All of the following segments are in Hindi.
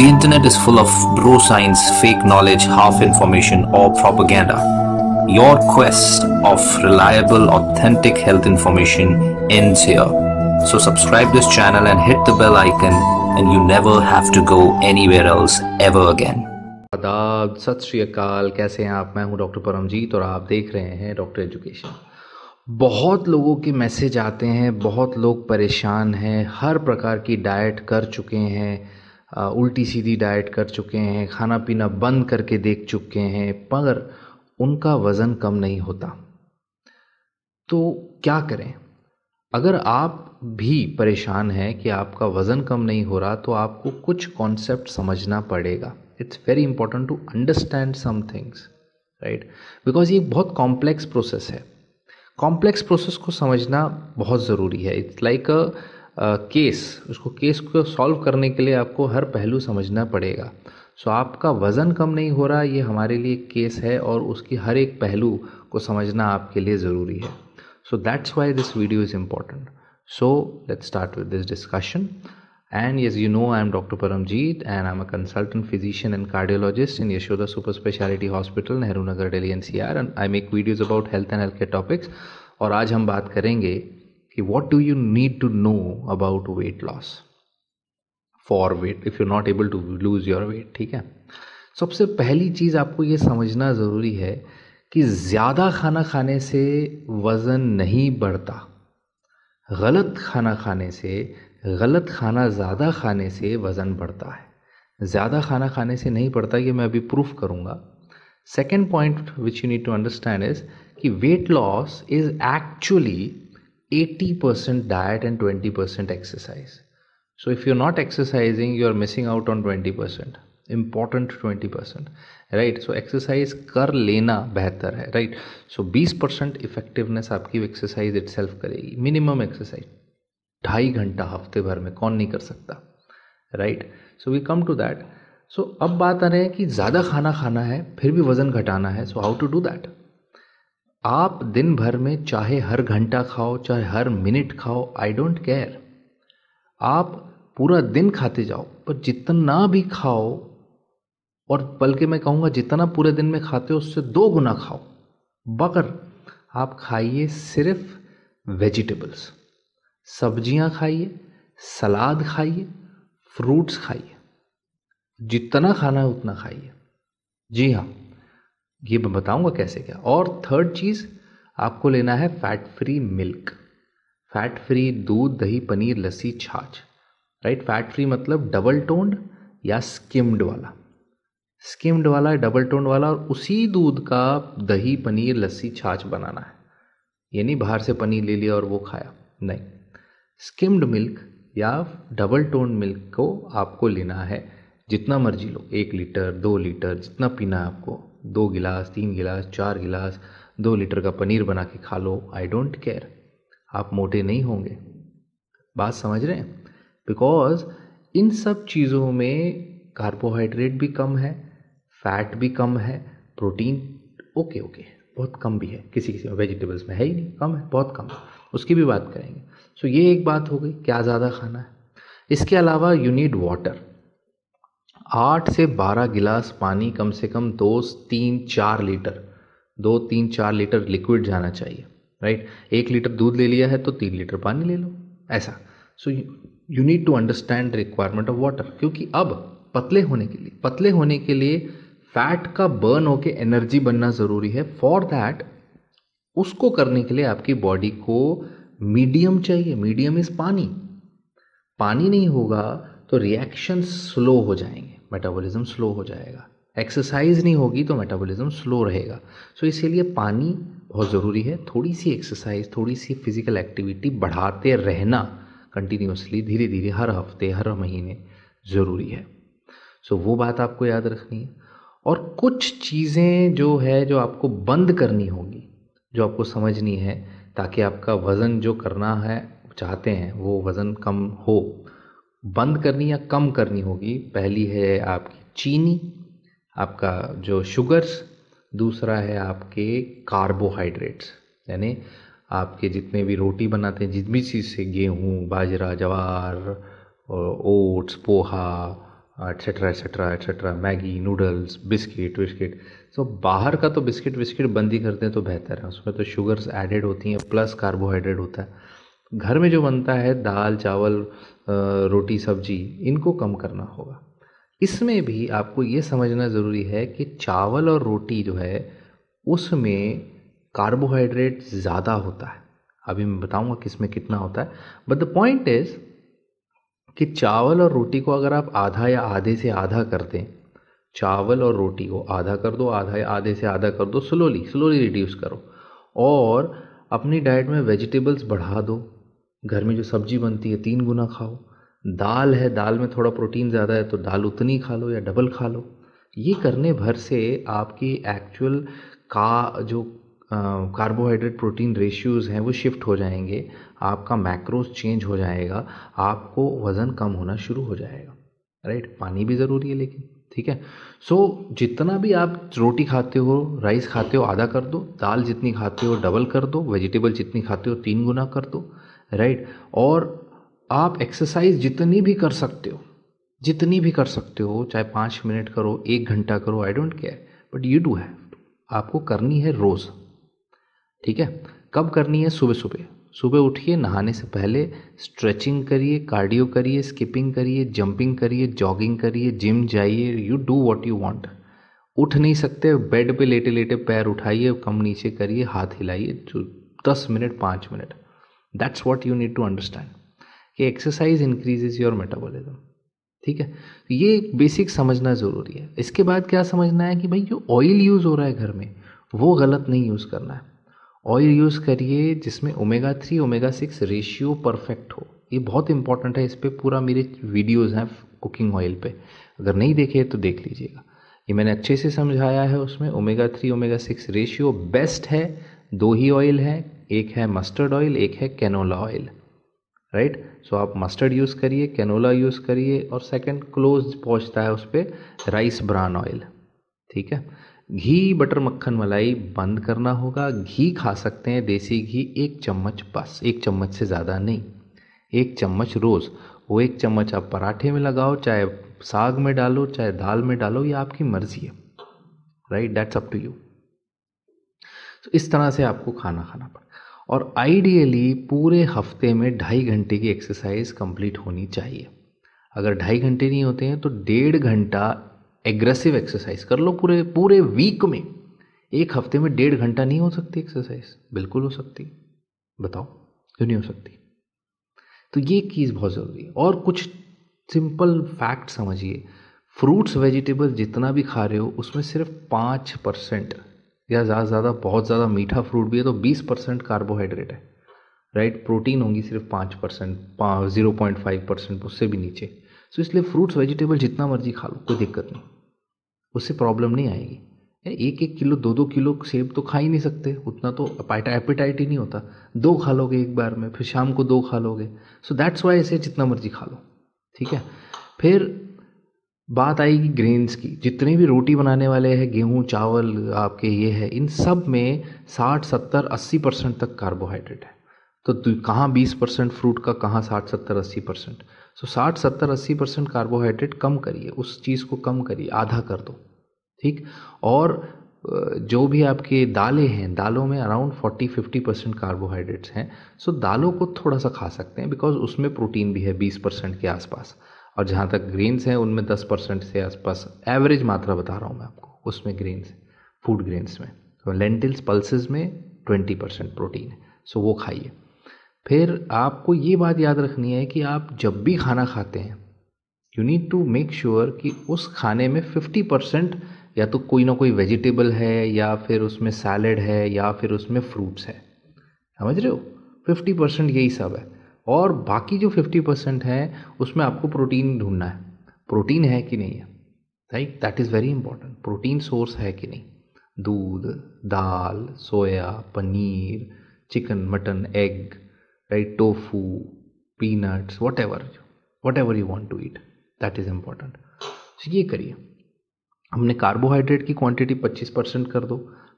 The internet is full of bro science, fake knowledge, half information or propaganda. Your quest of reliable, authentic health information ends here. So subscribe this channel and hit the bell icon and you never have to go anywhere else ever again. आदाब सत श्री अकाल कैसे हैं आप मैं हूं डॉक्टर परमजीत और आप देख रहे हैं डॉक्टर एजुकेशन बहुत लोगों के मैसेज आते हैं बहुत लोग परेशान हैं हर प्रकार की डाइट कर चुके हैं उल्टी सीधी डाइट कर चुके हैं खाना पीना बंद करके देख चुके हैं पर उनका वज़न कम नहीं होता तो क्या करें अगर आप भी परेशान हैं कि आपका वज़न कम नहीं हो रहा तो आपको कुछ कॉन्सेप्ट समझना पड़ेगा it's very important to understand some things right because ये बहुत कॉम्प्लेक्स प्रोसेस है कॉम्प्लेक्स प्रोसेस को समझना बहुत ज़रूरी है इट्स लाइक अ केस उसको केस को सॉल्व करने के लिए आपको हर पहलू समझना पड़ेगा सो आपका वज़न कम नहीं हो रहा ये हमारे लिए केस है और उसकी हर एक पहलू को समझना आपके लिए ज़रूरी है so that's why this video is important so let start with this discussion and as you know I am doctor Paramjeet and I am a consultant physician and cardiologist in Yashoda super speciality hospital Nehru Nagar Delhi N C R and I make videos about health and health care topics और आज हम बात करेंगे okay, what do you need to know about weight loss for weight if you not able to lose your weight ठीक है सबसे पहली चीज़ आपको ये समझना ज़रूरी है कि ज़्यादा खाना खाने से वज़न नहीं बढ़ता गलत खाना खाने से गलत खाना ज़्यादा खाने से वज़न बढ़ता है ज़्यादा खाना खाने से नहीं बढ़ता ये मैं अभी प्रूफ करूँगा second point which you need to understand is कि weight loss is actually 80% diet and 20% exercise. So if you're not exercising, you're missing out on 20%. Important 20%. Right? So exercise exercise कर लेना बेहतर है राइट सो बीस परसेंट इफेक्टिवनेस आपकी एक्सरसाइज इट करेगी मिनिमम एक्सरसाइज ढाई घंटा हफ्ते भर में कौन नहीं कर सकता right so we come to that so अब बात आ रहे हैं कि ज़्यादा खाना खाना है फिर भी वज़न घटाना है so how to do that आप दिन भर में चाहे हर घंटा खाओ चाहे हर मिनट खाओ आई डोंट केयर आप पूरा दिन खाते जाओ पर जितना भी खाओ और बल्कि मैं कहूँगा जितना पूरे दिन में खाते हो उससे दो गुना खाओ बकर आप खाइए सिर्फ वेजिटेबल्स सब्जियाँ खाइए सलाद खाइए फ्रूट्स खाइए जितना खाना है उतना खाइए जी हाँ ये मैं बताऊंगा कैसे क्या और थर्ड चीज़ आपको लेना है fat free milk fat free दूध दही पनीर लस्सी छाछ राइट फैट फ्री मतलब डबल टोन्ड या स्किम्ड वाला स्किम्ड वाला है डबल टोन्ड वाला और उसी दूध का दही पनीर लस्सी छाछ बनाना है ये नहीं बाहर से पनीर ले लिया और वो खाया नहीं स्किम्ड मिल्क या डबल टोंड मिल्क को आपको लेना है जितना मर्जी लो एक लीटर दो लीटर जितना पीना है आपको दो गिलास तीन गिलास चार गिलास दो लीटर का पनीर बना के खा लो आई डोंट केयर आप मोटे नहीं होंगे बात समझ रहे हैं बिकॉज इन सब चीज़ों में कार्बोहाइड्रेट भी कम है फैट भी कम है प्रोटीन ओके ओके बहुत कम भी है किसी किसी में वेजिटेबल्स में है ही नहीं कम है बहुत कम है उसकी भी बात करेंगे सो so, ये एक बात हो गई क्या ज़्यादा खाना है इसके अलावा यू नीड वाटर आठ से बारह गिलास पानी कम से कम दो तीन चार लीटर दो तीन चार लीटर लिक्विड जाना चाहिए राइट एक लीटर दूध ले लिया है तो तीन लीटर पानी ले लो ऐसा so you need to understand requirement of water क्योंकि अब पतले होने के लिए पतले होने के लिए फैट का बर्न होके एनर्जी बनना ज़रूरी है फॉर दैट उसको करने के लिए आपकी बॉडी को मीडियम चाहिए मीडियम इज़ पानी पानी नहीं होगा तो रिएक्शन स्लो हो जाएंगे मेटाबॉलिज्म स्लो हो जाएगा एक्सरसाइज नहीं होगी तो मेटाबॉलिज्म स्लो रहेगा सो so, इसीलिए पानी बहुत ज़रूरी है थोड़ी सी एक्सरसाइज थोड़ी सी फिज़िकल एक्टिविटी बढ़ाते रहना कंटिन्यूसली धीरे धीरे हर हफ्ते हर महीने ज़रूरी है सो so, वो बात आपको याद रखनी है और कुछ चीज़ें जो है जो आपको बंद करनी होगी जो आपको समझनी है ताकि आपका वज़न जो करना है चाहते हैं वो वज़न कम हो बंद करनी या कम करनी होगी पहली है आपकी चीनी आपका जो शुगर्स दूसरा है आपके कार्बोहाइड्रेट्स यानी आपके जितने भी रोटी बनाते हैं जिस भी चीज़ से गेहूँ बाजरा जवार oats poha et cetera et cetera et cetera Maggi noodles biscuit विस्किट सो तो बाहर का तो बिस्किट विस्किट बंद ही करते हैं तो बेहतर है उसमें तो शुगर्स एडेड होती हैं प्लस कार्बोहाइड्रेट होता है घर में जो बनता है दाल चावल रोटी सब्जी इनको कम करना होगा इसमें भी आपको ये समझना ज़रूरी है कि चावल और रोटी जो है उसमें कार्बोहाइड्रेट ज़्यादा होता है अभी मैं बताऊंगा किस में कितना होता है बट द पॉइंट इज़ कि चावल और रोटी को अगर आप आधा या आधे से आधा कर दें चावल और रोटी को आधा कर दो आधा या आधे से आधा कर दो स्लोली स्लोली रिड्यूस करो और अपनी डाइट में वेजिटेबल्स बढ़ा दो घर में जो सब्जी बनती है तीन गुना खाओ दाल है दाल में थोड़ा प्रोटीन ज़्यादा है तो दाल उतनी खा लो या डबल खा लो ये करने भर से आपकी एक्चुअल का जो कार्बोहाइड्रेट प्रोटीन रेशियोज़ हैं वो शिफ्ट हो जाएंगे आपका मैक्रोस चेंज हो जाएगा आपको वज़न कम होना शुरू हो जाएगा राइट पानी भी ज़रूरी है लेकिन ठीक है सो जितना भी आप रोटी खाते हो राइस खाते हो आधा कर दो दाल जितनी खाते हो डबल कर दो वेजिटेबल जितनी खाते हो तीन गुना कर दो राइट और आप एक्सरसाइज जितनी भी कर सकते हो जितनी भी कर सकते हो चाहे पाँच मिनट करो एक घंटा करो I don't care but you do है आपको करनी है रोज़ ठीक है कब करनी है सुबह सुबह सुबह उठिए नहाने से पहले स्ट्रेचिंग करिए कार्डियो करिए स्किपिंग करिए जंपिंग करिए जॉगिंग करिए जिम जाइए you do what you want उठ नहीं सकते बेड पे लेटे लेटे पैर उठाइए कम नीचे करिए हाथ हिलाइए दस मिनट पाँच minute that's what you need to understand कि एक्सरसाइज इंक्रीजेज योर मेटाबॉलिज्म ठीक है तो ये बेसिक समझना ज़रूरी है इसके बाद क्या समझना है कि भाई जो ऑयल यूज़ हो रहा है घर में वो गलत नहीं यूज़ करना है ऑयल यूज़ करिए जिसमें omega three omega six ratio perfect हो ये बहुत इंपॉर्टेंट है इस पर पूरा मेरे वीडियोज़ हैं कुकिंग ऑयल पे अगर नहीं देखे तो देख लीजिएगा ये मैंने अच्छे से समझाया है उसमें omega three omega six ratio best है दो ही ऑयल है एक है मस्टर्ड ऑयल एक है कैनोला ऑयल राइट सो आप मस्टर्ड यूज़ करिए कैनोला यूज़ करिए और सेकंड क्लोज पहुंचता है उस पर राइस ब्रान ऑयल ठीक है घी बटर मक्खन मलाई बंद करना होगा घी खा सकते हैं देसी घी एक चम्मच बस एक चम्मच से ज़्यादा नहीं एक चम्मच रोज़ वो एक चम्मच आप पराठे में लगाओ चाहे साग में डालो चाहे दाल में डालो ये आपकी मर्ज़ी है right that's up to you तो इस तरह से आपको खाना खाना पड़ेगा और आइडियली पूरे हफ्ते में ढाई घंटे की एक्सरसाइज कंप्लीट होनी चाहिए अगर ढाई घंटे नहीं होते हैं तो डेढ़ घंटा एग्रेसिव एक्सरसाइज कर लो पूरे पूरे वीक में एक हफ्ते में डेढ़ घंटा नहीं हो सकती एक्सरसाइज बिल्कुल हो सकती बताओ क्यों नहीं हो सकती तो ये चीज़ बहुत ज़रूरी है और कुछ सिंपल फैक्ट समझिए फ्रूट्स वेजिटेबल जितना भी खा रहे हो उसमें सिर्फ पाँच परसेंट या ज़्यादा ज़्यादा बहुत ज़्यादा मीठा फ्रूट भी है तो बीस परसेंट कार्बोहाइड्रेट है राइट प्रोटीन होंगी सिर्फ पाँच percent zero point five percent उससे भी नीचे सो इसलिए फ्रूट्स वेजिटेबल जितना मर्जी खा लो कोई दिक्कत नहीं उससे प्रॉब्लम नहीं आएगी एक एक किलो दो दो किलो सेब तो खा ही नहीं सकते उतना तो एपिटाइट ही नहीं होता दो खा लोगे एक बार में फिर शाम को दो खा लोगे सो दैट्स वाई इसे जितना मर्जी खा लो ठीक है फिर बात आएगी ग्रेन्स की जितने भी रोटी बनाने वाले हैं गेहूँ चावल आपके ये है इन सब में साठ सत्तर अस्सी परसेंट तक कार्बोहाइड्रेट है तो कहाँ बीस परसेंट फ्रूट का कहाँ साठ सत्तर अस्सी परसेंट सो तो साठ सत्तर अस्सी परसेंट कार्बोहाइड्रेट कम करिए उस चीज़ को कम करिए आधा कर दो ठीक और जो भी आपके दालें हैं दालों में अराउंड 40-50 परसेंट कार्बोहाइड्रेट्स हैं सो दालों को थोड़ा सा खा सकते हैं बिकॉज उसमें प्रोटीन भी है 20 परसेंट के आसपास और जहाँ तक ग्रीन्स हैं उनमें दस परसेंट से आसपास एवरेज मात्रा बता रहा हूँ मैं आपको उसमें ग्रीन्स फूड ग्रेन्स में तो लेंटिल्स पल्सेस में ट्वेंटी परसेंट प्रोटीन है सो वो खाइए फिर आपको ये बात याद रखनी है कि आप जब भी खाना खाते हैं you need to make sure कि उस खाने में फिफ्टी परसेंट या तो कोई ना कोई वेजिटेबल है या फिर उसमें सैलड है या फिर उसमें फ्रूट्स है समझ रहे हो फिफ्टी परसेंट यही सब है और बाकी जो फिफ्टी परसेंट है उसमें आपको प्रोटीन ढूंढना है प्रोटीन है कि नहीं है right that is very important protein source है कि नहीं दूध दाल soya paneer chicken mutton egg right tofu peanuts whatever whatever you want to eat that is important ये करिए हमने कार्बोहाइड्रेट की क्वांटिटी 25 परसेंट कर दो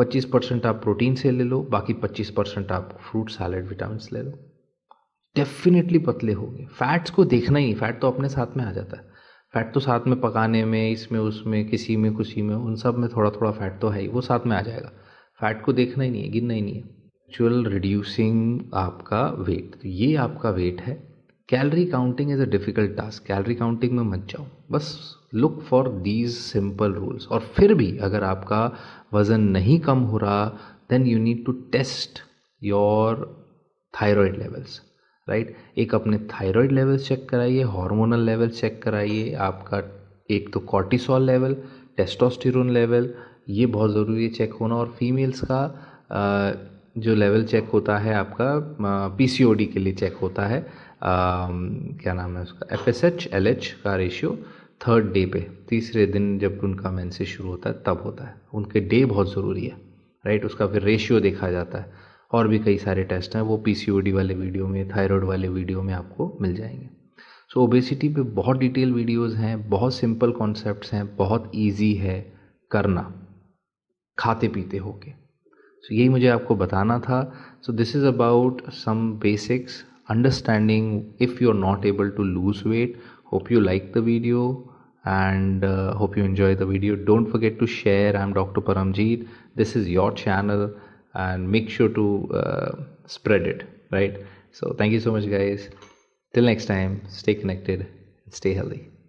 25 परसेंट आप प्रोटीन से ले लो बाकी 25 परसेंट आप फ्रूट सैलड विटामिन ले लो डेफिनेटली पतले होंगे फैट्स को देखना ही फैट तो अपने साथ में आ जाता है फैट तो साथ में पकाने में इसमें उसमें किसी में खुशी में उन सब में थोड़ा थोड़ा फैट तो है ही वो साथ में आ जाएगा फैट को देखना ही नहीं है गिनना ही नहीं है एक्चुअल रिड्यूसिंग आपका वेट तो ये आपका वेट है calorie counting is a difficult task calorie counting में मत जाओ बस look for these simple rules और फिर भी अगर आपका वज़न नहीं कम हो रहा then you need to test your thyroid levels right एक अपने थायराइड लेवल चेक कराइए हार्मोनल लेवल चेक कराइए आपका एक तो कॉर्टिसोल लेवल टेस्टोस्टेरोन लेवल ये बहुत ज़रूरी है चेक होना और फीमेल्स का जो लेवल चेक होता है आपका पीसीओडी के लिए चेक होता है आ, क्या नाम है उसका F S H L H का रेशियो थर्ड डे पे तीसरे दिन जब उनका मैंसेज शुरू होता है तब होता है उनके डे बहुत ज़रूरी है राइट उसका फिर रेशियो देखा जाता है और भी कई सारे टेस्ट हैं वो पीसीओडी वाले वीडियो में थायराइड वाले वीडियो में आपको मिल जाएंगे सो so, ओबेसिटी पे बहुत डिटेल वीडियोस हैं बहुत सिंपल कॉन्सेप्ट हैं बहुत ईजी है करना खाते पीते होके सो so, यही मुझे आपको बताना था so this is about some basics understanding if you are not able to lose weight hope you like the video and hope you enjoy the video don't forget to share I am doctor Paramjeet this is your channel and make sure to uh, spread it right so thank you so much guys till next time stay connected and stay healthy